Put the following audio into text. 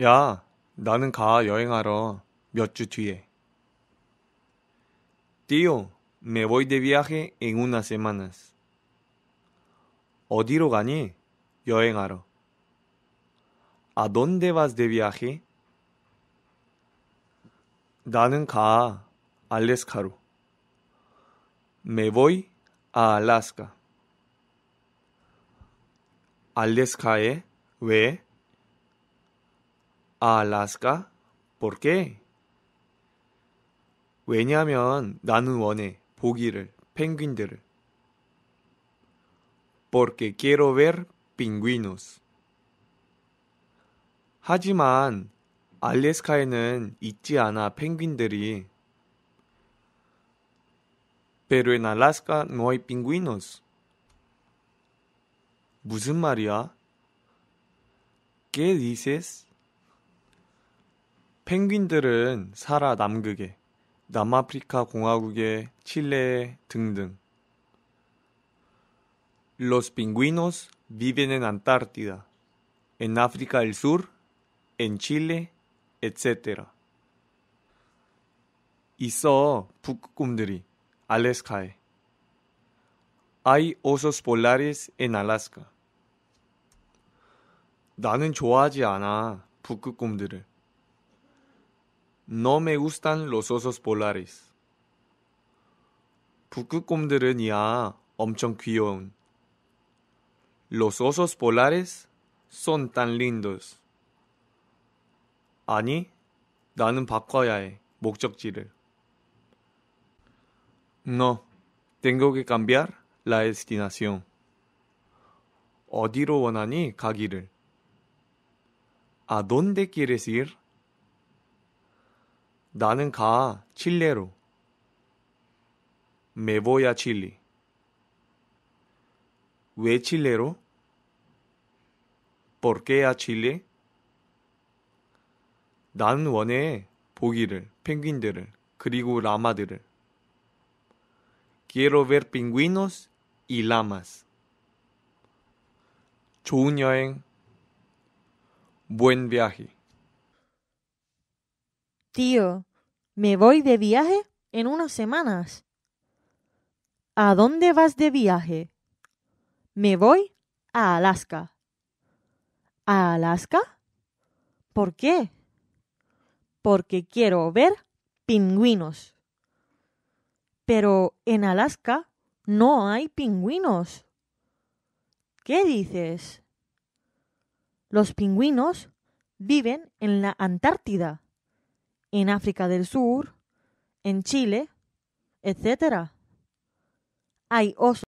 야, 나는 가 여행하러 몇 주 뒤에. Tío, me voy de viaje en unas semanas. 어디로 가니? 여행하러. ¿A dónde vas de viaje? 나는 가 알래스카로. Me voy a Alaska. 알래스카에 왜? a Alaska? ¿Por qué? 왜냐면 나는 원해 보기를 펭귄들을 porque quiero ver pingüinos. 하지만 알래스카에는 있지 않아 펭귄들이 pero en Alaska no hay pingüinos. 무슨 말이야? ¿Qué dices? 펭귄들은 살아 남극에, 남아프리카 공화국에, 칠레에 등등. Los pingüinos viven en Antártida, en África del Sur, en Chile, etc. 있어 북극곰들이 알래스카에. Hay osos polares en Alaska. 나는 좋아하지 않아 북극곰들을. No me gustan los osos polares. 북극곰들은 이야 엄청 귀여운. Los osos polares son tan lindos. 아니, 나는 바꿔야 해. 목적지를. No, tengo que cambiar la destinación. 어디로 원하니 가기를? ¿A dónde quieres ir? 나는 가 칠레로. Me voy a Chile. 왜 칠레로? ¿Por qué a Chile? 나는 원해 보기를, 펭귄들을, 그리고 라마들을. Quiero ver pingüinos y lamas. 좋은 여행. Buen viaje. Tío, me voy de viaje en unas semanas. ¿A dónde vas de viaje? Me voy a Alaska. ¿A Alaska? ¿Por qué? Porque quiero ver pingüinos. Pero en Alaska no hay pingüinos. ¿Qué dices? Los pingüinos viven en la Antártida en África del Sur, en Chile, etc. Hay osos